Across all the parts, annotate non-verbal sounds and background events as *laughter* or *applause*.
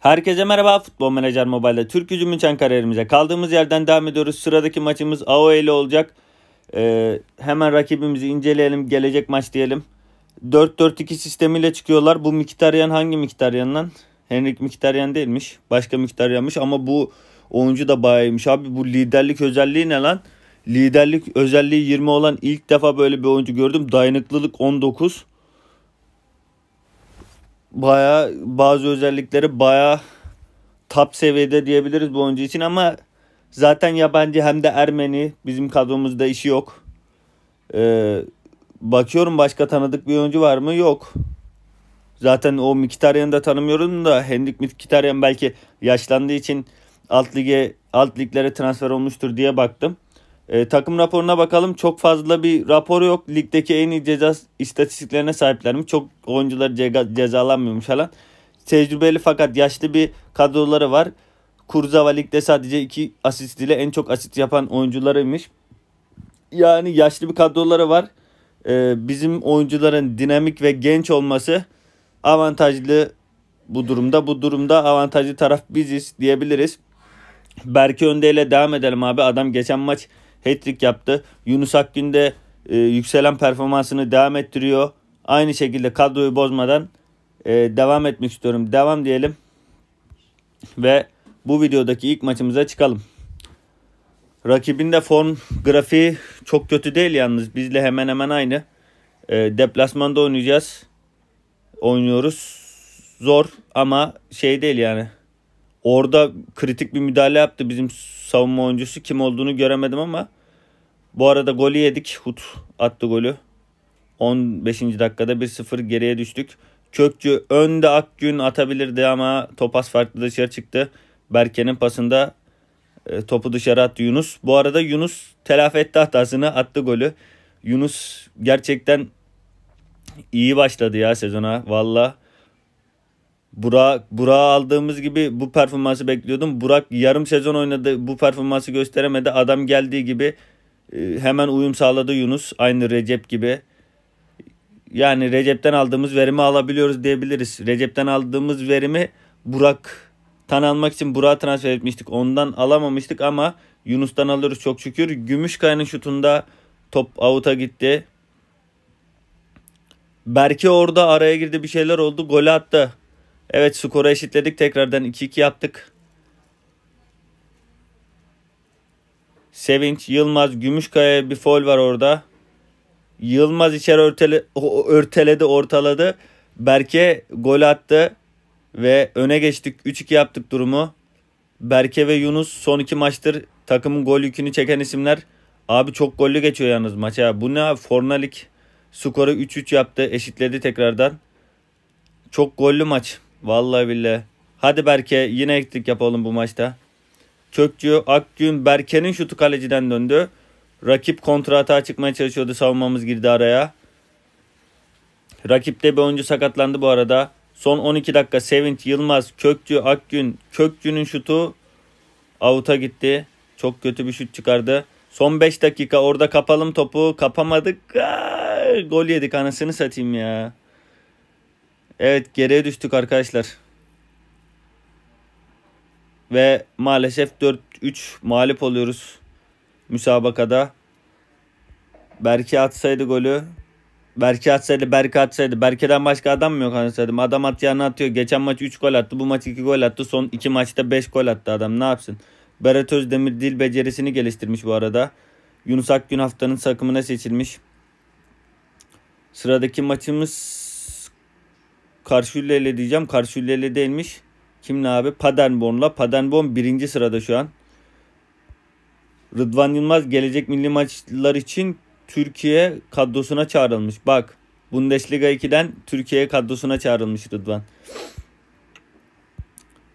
Herkese merhaba Futbol Menajer Mobile'da Türk Gücü München kariyerimize kaldığımız yerden devam ediyoruz. Sıradaki maçımız AOE ile olacak. Ee, hemen rakibimizi inceleyelim. Gelecek maç diyelim. 4-4-2 sistemiyle çıkıyorlar. Bu Mkhitaryan hangi Mkhitaryan lan? Henrik Mkhitaryan değilmiş. Başka Mkhitaryanmış ama bu oyuncu da bayağıymış. Abi bu liderlik özelliği ne lan? Liderlik özelliği 20 olan ilk defa böyle bir oyuncu gördüm. Dayanıklılık 19 baya bazı özellikleri baya top seviyede diyebiliriz bu oyuncu için ama zaten yabancı hem de Ermeni bizim kadromuzda işi yok. Ee, bakıyorum başka tanıdık bir oyuncu var mı? Yok. Zaten o Mkhitaryan'ı da tanımıyorum da Hendrik Mkhitaryan belki yaşlandığı için alt lige alt liglere transfer olmuştur diye baktım. E, takım raporuna bakalım. Çok fazla bir rapor yok. Ligdeki en iyi ceza istatistiklerine sahipler mi? Çok oyuncular ceza, cezalanmıyormuş falan. Tecrübeli fakat yaşlı bir kadroları var. Kurzawa ligde sadece 2 asist ile en çok asist yapan oyuncularıymış. Yani yaşlı bir kadroları var. E, bizim oyuncuların dinamik ve genç olması avantajlı bu durumda. Bu durumda avantajlı taraf biziz diyebiliriz. Berke Önde ile devam edelim abi. Adam geçen maç hat-trick yaptı. Yunus Akgün de e, yükselen performansını devam ettiriyor. Aynı şekilde kadroyu bozmadan e, devam etmek istiyorum. Devam diyelim. Ve bu videodaki ilk maçımıza çıkalım. Rakibin de form grafiği çok kötü değil yalnız. Bizle hemen hemen aynı. E, deplasmanda oynayacağız. Oynuyoruz. Zor ama şey değil yani. Orada kritik bir müdahale yaptı bizim savunma oyuncusu. Kim olduğunu göremedim ama bu arada golü yedik. Hut attı golü. 15. dakikada 1-0 geriye düştük. Kökçü önde Akgün atabilirdi ama topas farklı dışarı çıktı. Berke'nin pasında e, topu dışarı attı Yunus. Bu arada Yunus telafi etti hatasını attı golü. Yunus gerçekten iyi başladı ya sezona. Valla Burak Burak aldığımız gibi bu performansı bekliyordum. Burak yarım sezon oynadı. Bu performansı gösteremedi. Adam geldiği gibi e, hemen uyum sağladı Yunus. Aynı Recep gibi. Yani Recep'ten aldığımız verimi alabiliyoruz diyebiliriz. Recep'ten aldığımız verimi Burak'tan almak için Burak'a transfer etmiştik. Ondan alamamıştık ama Yunus'tan alıyoruz çok şükür. Gümüşkaya'nın şutunda top avuta gitti. Berke orada araya girdi bir şeyler oldu. Golü attı. Evet skoru eşitledik. Tekrardan 2-2 yaptık. Sevinç, Yılmaz, Gümüşkaya bir foul var orada. Yılmaz içeri örtele, örteledi, ortaladı. Berke gol attı ve öne geçtik. 3-2 yaptık durumu. Berke ve Yunus son iki maçtır takımın gol yükünü çeken isimler. Abi çok gollü geçiyor yalnız maça. Bu ne abi? Fornalik skoru 3-3 yaptı. Eşitledi tekrardan. Çok gollü maç. Vallahi billahi. Hadi Berke yine ektik yapalım bu maçta. Kökçü Akgün Berke'nin şutu kaleciden döndü. Rakip kontra atağa çıkmaya çalışıyordu. Savunmamız girdi araya. Rakipte bir oyuncu sakatlandı bu arada. Son 12 dakika Sevinç, Yılmaz, Kökçü, Akgün. Kökçü'nün şutu avuta gitti. Çok kötü bir şut çıkardı. Son 5 dakika orada kapalım topu. Kapamadık. Aa, gol yedik anasını satayım ya. Evet geriye düştük arkadaşlar. Ve maalesef 4-3 mağlup oluyoruz müsabakada. Berke atsaydı golü. Berke atsaydı, Berke atsaydı. Berke'den başka adam mı yok anasaydım? Adam atacağını atıyor. Geçen maç 3 gol attı. Bu maç 2 gol attı. Son 2 maçta 5 gol attı adam. Ne yapsın? Berat Özdemir dil becerisini geliştirmiş bu arada. Yunus Akgün haftanın takımına seçilmiş. Sıradaki maçımız Karşıyle'yle diyeceğim. Karşıyle'yle değilmiş. Kimle abi? Paderborn'la. Paderborn birinci sırada şu an. Rıdvan Yılmaz gelecek milli maçlar için Türkiye kadrosuna çağrılmış. Bak Bundesliga 2'den Türkiye kadrosuna çağrılmış Rıdvan.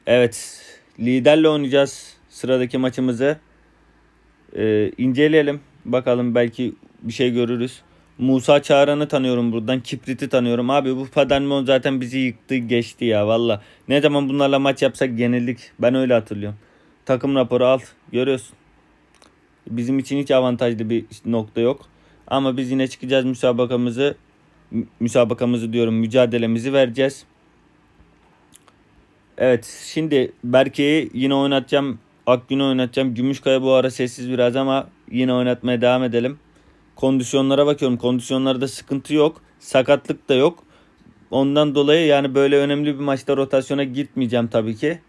Evet. Liderle oynayacağız sıradaki maçımızı. Ee, inceleyelim. Bakalım belki bir şey görürüz. Musa Çağran'ı tanıyorum buradan. Kiprit'i tanıyorum. Abi bu Padermon zaten bizi yıktı geçti ya valla. Ne zaman bunlarla maç yapsak yenildik. Ben öyle hatırlıyorum. Takım raporu al. Görüyorsun. Bizim için hiç avantajlı bir nokta yok. Ama biz yine çıkacağız müsabakamızı. Müsabakamızı diyorum mücadelemizi vereceğiz. Evet şimdi Berke'yi yine oynatacağım. Akgün'ü oynatacağım. Gümüşkaya bu ara sessiz biraz ama yine oynatmaya devam edelim kondisyonlara bakıyorum. Kondisyonlarda sıkıntı yok. Sakatlık da yok. Ondan dolayı yani böyle önemli bir maçta rotasyona gitmeyeceğim tabii ki.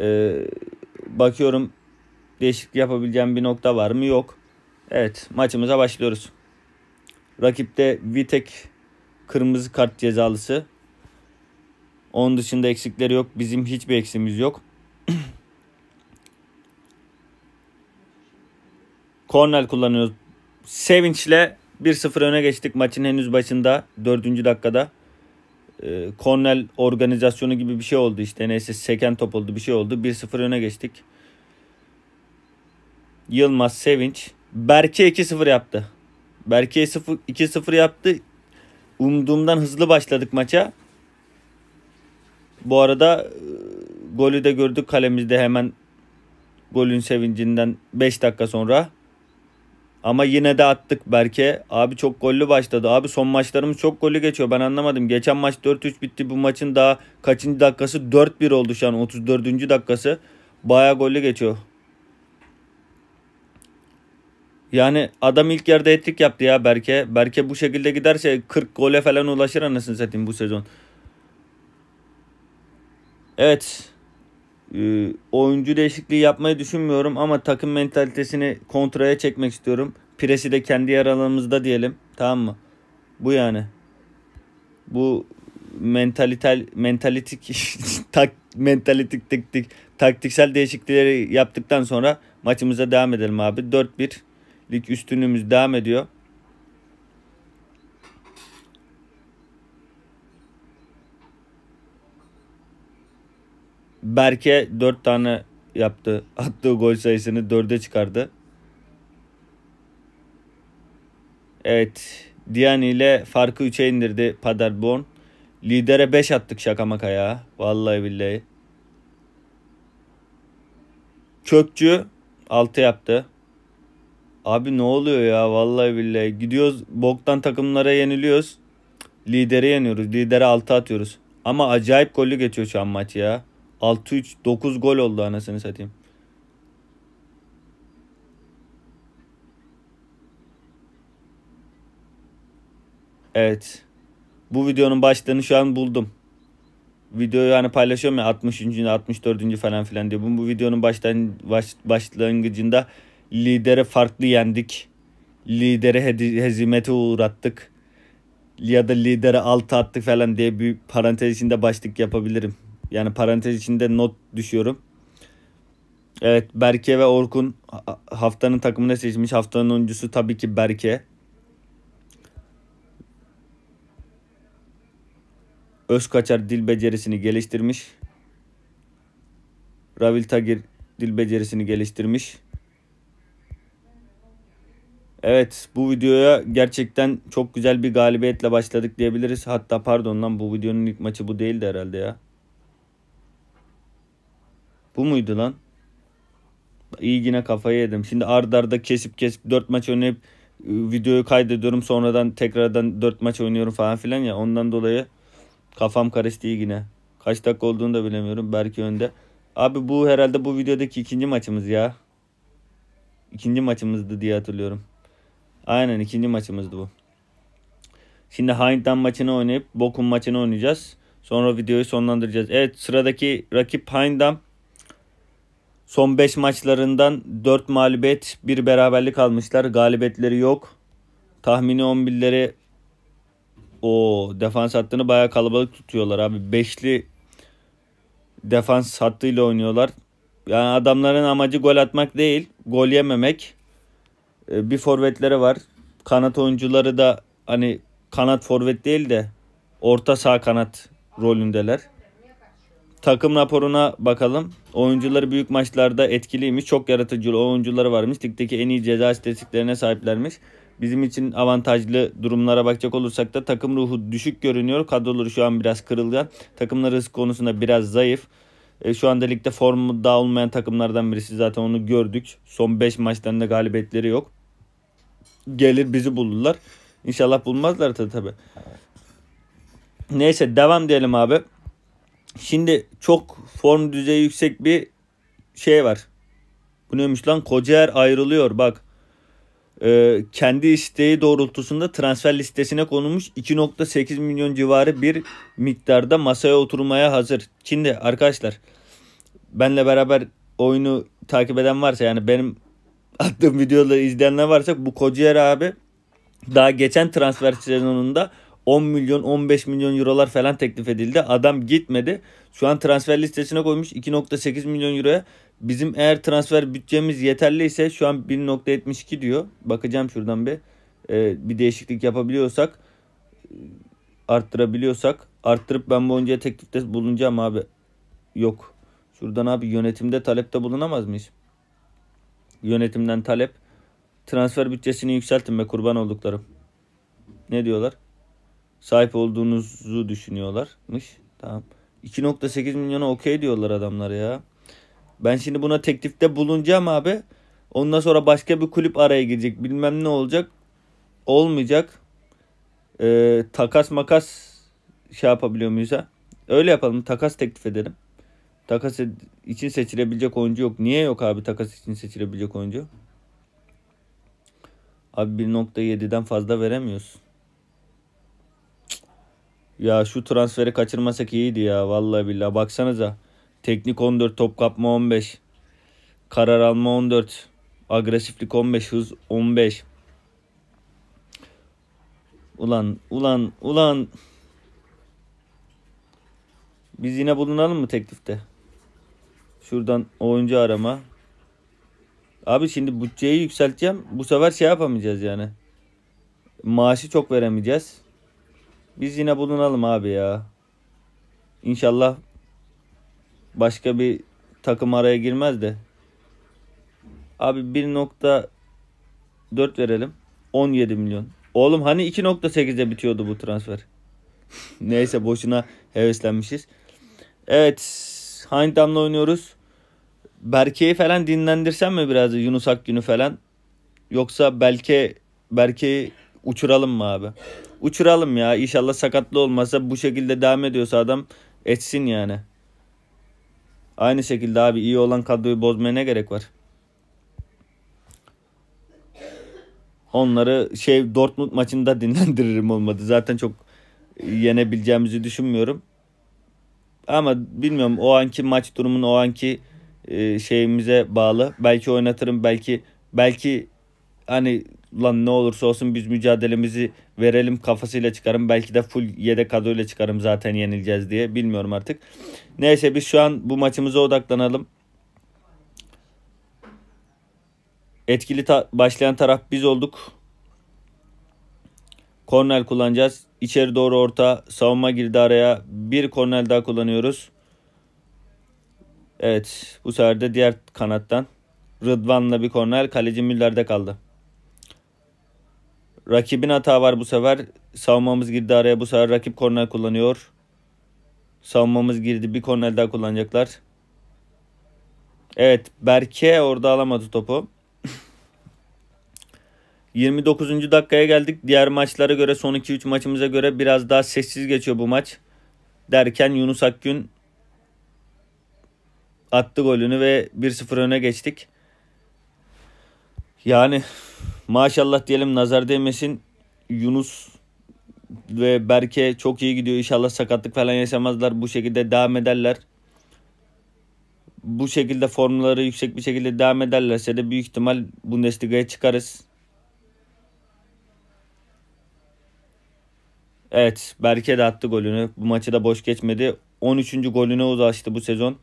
Ee, bakıyorum değişiklik yapabileceğim bir nokta var mı? Yok. Evet maçımıza başlıyoruz. Rakipte Vitek kırmızı kart cezalısı. Onun dışında eksikleri yok. Bizim hiçbir eksimiz yok. *clears throat* Kornel kullanıyoruz sevinçle 1-0 öne geçtik maçın henüz başında 4. dakikada. E, Cornell organizasyonu gibi bir şey oldu işte neyse seken top oldu bir şey oldu 1-0 öne geçtik. Yılmaz Sevinç Berke 2-0 yaptı. Berke 2-0 yaptı. Umduğumdan hızlı başladık maça. Bu arada e, golü de gördük kalemizde hemen golün sevincinden 5 dakika sonra. Ama yine de attık Berke. Abi çok gollü başladı. Abi son maçlarımız çok gollü geçiyor. Ben anlamadım. Geçen maç 4-3 bitti. Bu maçın daha kaçıncı dakikası? 4-1 oldu şu an. 34. dakikası. bayağı gollü geçiyor. Yani adam ilk yerde etrik yaptı ya Berke. Berke bu şekilde giderse 40 gole falan ulaşır anasını satayım bu sezon. Evet. Ee, oyuncu değişikliği yapmayı düşünmüyorum ama takım mentalitesini kontraya çekmek istiyorum. Presi de kendi yaralarımızda diyelim. Tamam mı? Bu yani. Bu mentalitel mentalitik *laughs* tak mentalitik taktik taktiksel değişiklikleri yaptıktan sonra maçımıza devam edelim abi. 4-1 lig üstünlüğümüz devam ediyor. Berke 4 tane yaptı. Attığı gol sayısını 4'e çıkardı. Evet. Diani ile farkı 3'e indirdi Paderborn. Lidere 5 attık şaka maka ya. Vallahi billahi. Kökçü 6 yaptı. Abi ne oluyor ya vallahi billahi. Gidiyoruz boktan takımlara yeniliyoruz. Lidere yeniyoruz. Lidere 6 atıyoruz. Ama acayip gollü geçiyor şu an maç ya. 6-3 9 gol oldu anasını satayım. Evet. Bu videonun başlığını şu an buldum. Videoyu hani paylaşıyorum ya 63. 64. falan filan diye. Bu, bu videonun baştan, baş, başlangıcında lidere farklı yendik. lidere he, hezimete uğrattık. Ya da lidere altı attık falan diye bir parantez içinde başlık yapabilirim. Yani parantez içinde not düşüyorum. Evet Berke ve Orkun haftanın takımını seçmiş. Haftanın oyuncusu tabii ki Berke. Özkaçar dil becerisini geliştirmiş. Ravil Tagir dil becerisini geliştirmiş. Evet bu videoya gerçekten çok güzel bir galibiyetle başladık diyebiliriz. Hatta pardon lan bu videonun ilk maçı bu değildi herhalde ya. Bu muydu lan? İyi yine kafayı yedim. Şimdi ard arda kesip kesip 4 maç oynayıp e, videoyu kaydediyorum sonradan tekrardan 4 maç oynuyorum falan filan ya ondan dolayı kafam karıştı yine. Kaç dakika olduğunu da bilemiyorum belki önde. Abi bu herhalde bu videodaki ikinci maçımız ya. İkinci maçımızdı diye hatırlıyorum. Aynen ikinci maçımızdı bu. Şimdi Hind'dan maçını oynayıp Bokum maçını oynayacağız. Sonra videoyu sonlandıracağız. Evet sıradaki rakip Hindam. Son 5 maçlarından 4 mağlubiyet, 1 beraberlik almışlar. Galibiyetleri yok. Tahmini 11'leri o defans hattını bayağı kalabalık tutuyorlar abi. Beşli defans hattıyla oynuyorlar. Yani adamların amacı gol atmak değil, gol yememek. Ee, bir forvetleri var. Kanat oyuncuları da hani kanat forvet değil de orta sağ kanat rolündeler. Takım raporuna bakalım. Oyuncuları büyük maçlarda etkiliymiş. Çok yaratıcı oyuncuları varmış. Ligdeki en iyi ceza istatistiklerine sahiplermiş. Bizim için avantajlı durumlara bakacak olursak da takım ruhu düşük görünüyor. Kadroları şu an biraz kırılgan. Takımlar risk konusunda biraz zayıf. E, şu anda ligde formda olmayan takımlardan birisi zaten onu gördük. Son 5 maçlarında galibiyetleri yok. Gelir bizi bulurlar. İnşallah bulmazlar tabi tabi. Neyse devam diyelim abi. Şimdi çok form düzeyi yüksek bir şey var. Bu neymiş lan? Kocaer ayrılıyor. Bak e, kendi isteği doğrultusunda transfer listesine konulmuş 2.8 milyon civarı bir miktarda masaya oturmaya hazır. Şimdi arkadaşlar benle beraber oyunu takip eden varsa yani benim *laughs* attığım videoları izleyenler varsa bu Kocaer abi daha geçen transfer sezonunda 10 milyon 15 milyon eurolar falan teklif edildi. Adam gitmedi. Şu an transfer listesine koymuş 2.8 milyon euroya. Bizim eğer transfer bütçemiz yeterli ise şu an 1.72 diyor. Bakacağım şuradan bir. Ee, bir değişiklik yapabiliyorsak arttırabiliyorsak arttırıp ben bu oyuncuya teklifte bulunacağım abi. Yok. Şuradan abi yönetimde talepte bulunamaz mıyız? Yönetimden talep transfer bütçesini yükseltin be kurban olduklarım. Ne diyorlar? sahip olduğunuzu düşünüyorlarmış. Tamam. 2.8 milyona okey diyorlar adamlar ya. Ben şimdi buna teklifte bulunacağım abi. Ondan sonra başka bir kulüp araya girecek. Bilmem ne olacak. Olmayacak. Ee, takas makas şey yapabiliyor muyuz ha? Öyle yapalım. Takas teklif edelim. Takas için seçilebilecek oyuncu yok. Niye yok abi takas için seçilebilecek oyuncu? Abi 1.7'den fazla veremiyorsun. Ya şu transferi kaçırmasak iyiydi ya vallahi billahi. Baksanıza. Teknik 14, top kapma 15. Karar alma 14. Agresiflik 15, hız 15. Ulan ulan ulan. Biz yine bulunalım mı teklifte? Şuradan oyuncu arama. Abi şimdi bütçeyi yükselteceğim. Bu sefer şey yapamayacağız yani. Maaşı çok veremeyeceğiz. Biz yine bulunalım abi ya. İnşallah başka bir takım araya girmez de. Abi 1.4 verelim. 17 milyon. Oğlum hani 2.8'de bitiyordu bu transfer. *laughs* Neyse boşuna heveslenmişiz. Evet. Hangi oynuyoruz? Berke'yi falan dinlendirsem mi biraz Yunus Akgün'ü falan? Yoksa belki Berke'yi uçuralım mı abi? uçuralım ya. İnşallah sakatlı olmazsa bu şekilde devam ediyorsa adam etsin yani. Aynı şekilde abi iyi olan kadroyu bozmaya ne gerek var? Onları şey Dortmund maçında *laughs* dinlendiririm olmadı. Zaten çok yenebileceğimizi düşünmüyorum. Ama bilmiyorum o anki maç durumun o anki e, şeyimize bağlı. Belki oynatırım belki belki hani lan ne olursa olsun biz mücadelemizi verelim kafasıyla çıkarım. Belki de full yedek kadroyla çıkarım zaten yenileceğiz diye bilmiyorum artık. Neyse biz şu an bu maçımıza odaklanalım. Etkili ta- başlayan taraf biz olduk. Kornel kullanacağız. İçeri doğru orta. Savunma girdi araya. Bir kornel daha kullanıyoruz. Evet. Bu sefer de diğer kanattan. Rıdvan'la bir kornel. Kaleci Müller'de kaldı. Rakibin hata var bu sefer. Savunmamız girdi araya bu sefer. Rakip korner kullanıyor. Savunmamız girdi. Bir korner daha kullanacaklar. Evet Berke orada alamadı topu. 29. *laughs* dakikaya geldik. Diğer maçlara göre son 2-3 maçımıza göre biraz daha sessiz geçiyor bu maç. Derken Yunus Akgün attı golünü ve 1-0 öne geçtik. Yani maşallah diyelim nazar değmesin. Yunus ve Berke çok iyi gidiyor. İnşallah sakatlık falan yaşamazlar. Bu şekilde devam ederler. Bu şekilde formları yüksek bir şekilde devam ederlerse de büyük ihtimal Bundesliga'ya çıkarız. Evet Berke de attı golünü. Bu maçı da boş geçmedi. 13. golüne ulaştı bu sezon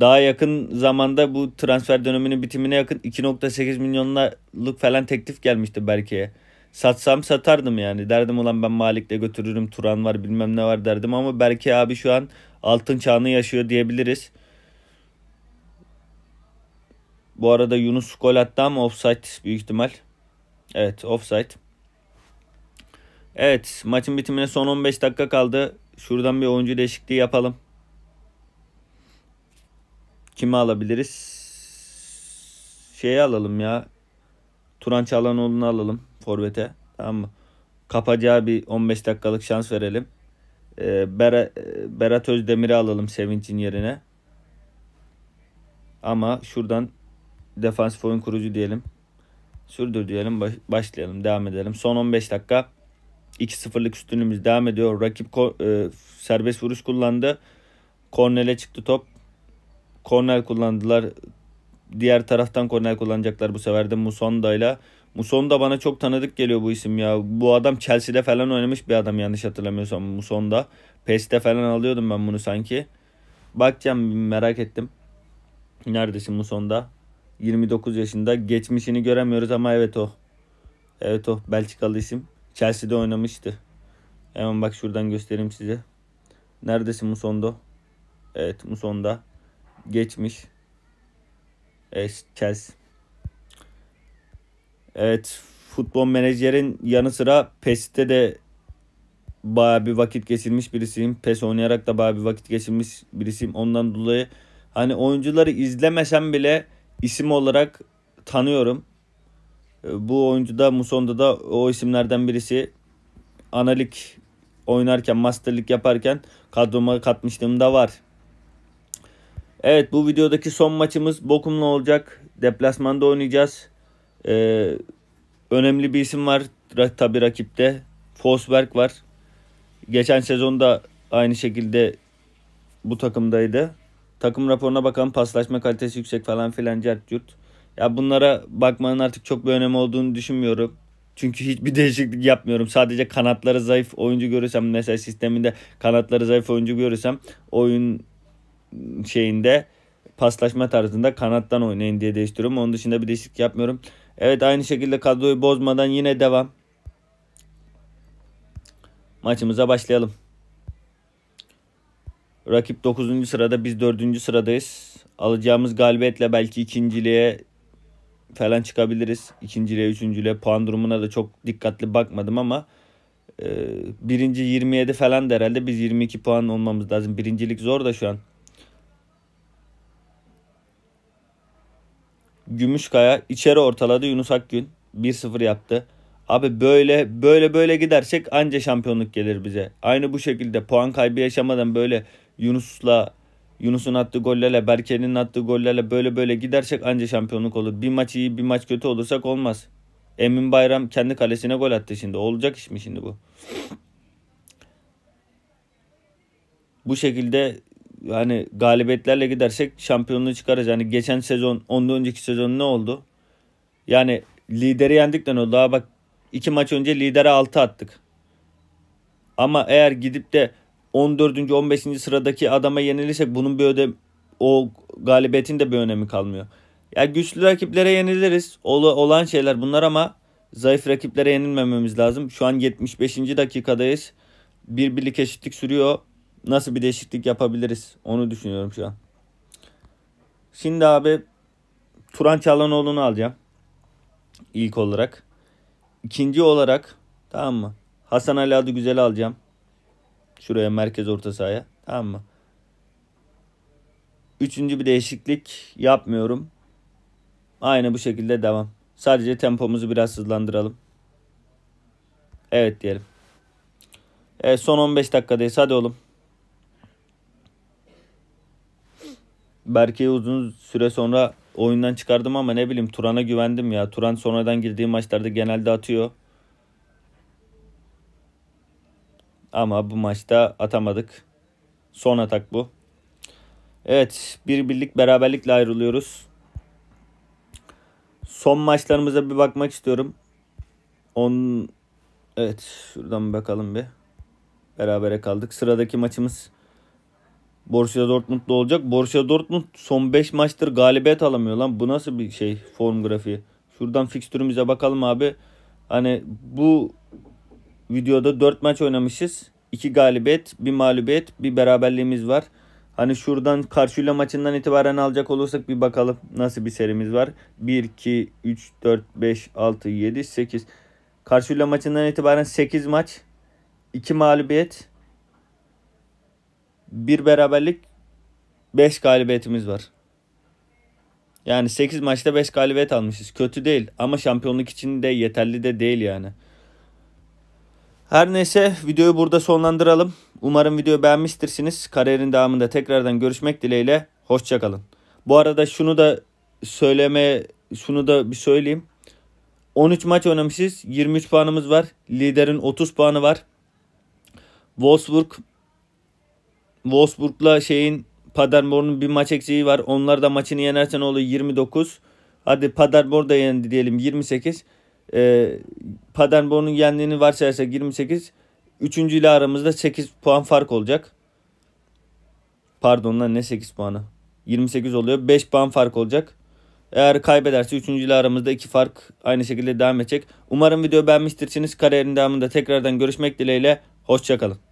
daha yakın zamanda bu transfer döneminin bitimine yakın 2.8 milyonluk falan teklif gelmişti Berke'ye. Satsam satardım yani. Derdim ulan ben Malik'le götürürüm. Turan var bilmem ne var derdim ama Berke abi şu an altın çağını yaşıyor diyebiliriz. Bu arada Yunus gol attı ama offside büyük ihtimal. Evet offside. Evet maçın bitimine son 15 dakika kaldı. Şuradan bir oyuncu değişikliği yapalım. Kimi alabiliriz? Şeyi alalım ya. Turan Çalhanoğlu'nu alalım forvete. Tamam mı? Kapacağı bir 15 dakikalık şans verelim. Ee, Ber e, Berat Özdemir'i alalım Sevinç'in yerine. Ama şuradan defans oyun kurucu diyelim. Sürdür diyelim. Baş, başlayalım. Devam edelim. Son 15 dakika 2-0'lık üstünlüğümüz devam ediyor. Rakip e, serbest vuruş kullandı. Kornel'e çıktı top korner kullandılar. Diğer taraftan korner kullanacaklar bu sefer de Musonda ile. Musonda bana çok tanıdık geliyor bu isim ya. Bu adam Chelsea'de falan oynamış bir adam yanlış hatırlamıyorsam Musonda. PES'te falan alıyordum ben bunu sanki. Bakacağım merak ettim. Neredesin Musonda? 29 yaşında. Geçmişini göremiyoruz ama evet o. Evet o Belçikalı isim. Chelsea'de oynamıştı. Hemen bak şuradan göstereyim size. Neredesin Musondo? Evet Musonda geçmiş. Es, Evet futbol menajerin yanı sıra PES'te de baya bir vakit geçirmiş birisiyim. PES oynayarak da baya bir vakit geçirmiş birisiyim. Ondan dolayı hani oyuncuları izlemesem bile isim olarak tanıyorum. Ee, bu oyuncu da Muson'da da o isimlerden birisi. Analik oynarken, masterlik yaparken kadroma katmışlığım da var. Evet bu videodaki son maçımız Bokum'la olacak. Deplasmanda oynayacağız. Ee, önemli bir isim var tabi rakipte. Fosberg var. Geçen sezon da aynı şekilde bu takımdaydı. Takım raporuna bakalım paslaşma kalitesi yüksek falan filan cert yurt. Ya bunlara bakmanın artık çok bir önemi olduğunu düşünmüyorum. Çünkü hiçbir *laughs* değişiklik yapmıyorum. Sadece kanatları zayıf oyuncu görürsem mesela sisteminde kanatları zayıf oyuncu görürsem oyun şeyinde paslaşma tarzında kanattan oynayın diye değiştiriyorum. Onun dışında bir değişiklik yapmıyorum. Evet aynı şekilde kadroyu bozmadan yine devam. Maçımıza başlayalım. Rakip 9. sırada biz 4. sıradayız. Alacağımız galibiyetle belki ikinciliğe falan çıkabiliriz. İkinciliğe, üçüncülüğe puan durumuna da çok dikkatli bakmadım ama e, birinci 27 falan da herhalde biz 22 puan olmamız lazım. Birincilik zor da şu an. Gümüşkaya içeri ortaladı Yunus Akgün. 1-0 yaptı. Abi böyle böyle böyle gidersek anca şampiyonluk gelir bize. Aynı bu şekilde puan kaybı yaşamadan böyle Yunus'la Yunus'un attığı gollerle Berke'nin attığı gollerle böyle böyle gidersek anca şampiyonluk olur. Bir maç iyi bir maç kötü olursak olmaz. Emin Bayram kendi kalesine gol attı şimdi. Olacak iş mi şimdi bu? Bu şekilde yani galibiyetlerle gidersek şampiyonluğu çıkarız. Yani geçen sezon, ondan önceki sezon ne oldu? Yani lideri yendikten de ne oldu? Daha bak iki maç önce lidere 6 attık. Ama eğer gidip de 14. 15. sıradaki adama yenilirsek bunun bir öde o galibiyetin de bir önemi kalmıyor. Ya yani güçlü rakiplere yeniliriz. Ol, olan şeyler bunlar ama zayıf rakiplere yenilmememiz lazım. Şu an 75. dakikadayız. Bir birlik eşitlik sürüyor nasıl bir değişiklik yapabiliriz onu düşünüyorum şu an. Şimdi abi Turan Çalhanoğlu'nu alacağım. İlk olarak. İkinci olarak tamam mı? Hasan Ali adı güzel alacağım. Şuraya merkez orta sahaya. Tamam mı? Üçüncü bir değişiklik yapmıyorum. Aynı bu şekilde devam. Sadece tempomuzu biraz hızlandıralım. Evet diyelim. Evet son 15 dakikadayız. Hadi oğlum. Berke'yi uzun süre sonra oyundan çıkardım ama ne bileyim Turan'a güvendim ya. Turan sonradan girdiği maçlarda genelde atıyor. Ama bu maçta atamadık. Son atak bu. Evet bir birlik beraberlikle ayrılıyoruz. Son maçlarımıza bir bakmak istiyorum. On... Evet şuradan bakalım bir. Berabere kaldık. Sıradaki maçımız Borussia Dortmund'da olacak. Borussia Dortmund son 5 maçtır galibiyet alamıyor lan. Bu nasıl bir şey form grafiği? Şuradan fikstürümüze bakalım abi. Hani bu videoda 4 maç oynamışız. 2 galibiyet, 1 mağlubiyet, 1 beraberliğimiz var. Hani şuradan karşıyla maçından itibaren alacak olursak bir bakalım nasıl bir serimiz var. 1, 2, 3, 4, 5, 6, 7, 8. Karşıyla maçından itibaren 8 maç, 2 mağlubiyet, bir beraberlik 5 galibiyetimiz var. Yani 8 maçta 5 galibiyet almışız. Kötü değil ama şampiyonluk için de yeterli de değil yani. Her neyse videoyu burada sonlandıralım. Umarım videoyu beğenmiştirsiniz. Kariyerin devamında tekrardan görüşmek dileğiyle. Hoşçakalın. Bu arada şunu da söyleme, şunu da bir söyleyeyim. 13 maç oynamışız. 23 puanımız var. Liderin 30 puanı var. Wolfsburg Wolfsburg'la şeyin Paderborn'un bir maç eksiği var. Onlar da maçını yenerse ne oluyor? 29. Hadi Paderborn da yendi diyelim 28. Ee, Paderborn'un yendiğini varsayarsak 28. Üçüncü ile aramızda 8 puan fark olacak. Pardon lan ne 8 puanı? 28 oluyor. 5 puan fark olacak. Eğer kaybederse 3. ile aramızda 2 fark aynı şekilde devam edecek. Umarım video beğenmiştirsiniz. Kariyerin devamında tekrardan görüşmek dileğiyle. Hoşçakalın.